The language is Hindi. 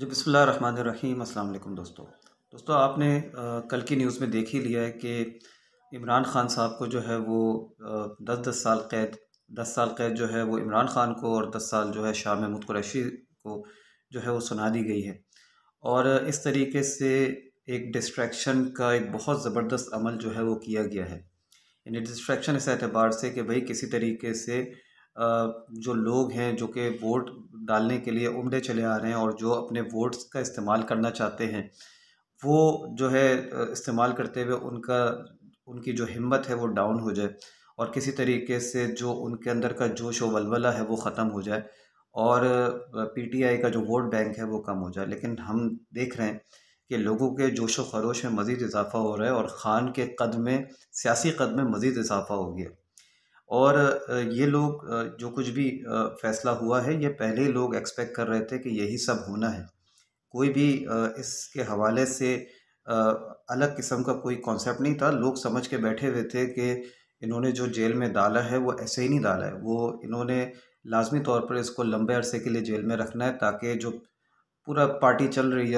जी बसमीम अल्लाम दोस्तों दोस्तों आपने आ, कल की न्यूज़ में देख ही लिया है कि इमरान ख़ान साहब को जो है वो आ, दस दस साल कैद दस साल कैद जो है वो इमरान ख़ान को और दस साल जो है शाह महमूद कुरैशी को जो है वो सुना दी गई है और इस तरीके से एक डिस्ट्रैक्शन का एक बहुत ज़बरदस्त अमल जो है वो किया गया है यानी डिस्ट्रैक्शन इस एतबार से कि भाई किसी तरीके से जो लोग हैं जो कि वोट डालने के लिए उमड़े चले आ रहे हैं और जो अपने वोट्स का इस्तेमाल करना चाहते हैं वो जो है इस्तेमाल करते हुए उनका उनकी जो हिम्मत है वो डाउन हो जाए और किसी तरीके से जो उनके अंदर का जोश व वलवला है वो ख़त्म हो जाए और पीटीआई का जो वोट बैंक है वो कम हो जाए लेकिन हम देख रहे हैं कि लोगों के जोश व खरोश में मज़ीद इजाफा हो रहा है और ख़ान के कद में सियासी कद में मज़ीद इजाफा हो गया और ये लोग जो कुछ भी फैसला हुआ है ये पहले ही लोग एक्सपेक्ट कर रहे थे कि यही सब होना है कोई भी इसके हवाले से अलग किस्म का कोई कॉन्सेप्ट नहीं था लोग समझ के बैठे हुए थे कि इन्होंने जो जेल में डाला है वो ऐसे ही नहीं डाला है वो इन्होंने लाजमी तौर पर इसको लंबे अरसे के लिए जेल में रखना है ताकि जो पूरा पार्टी चल रही है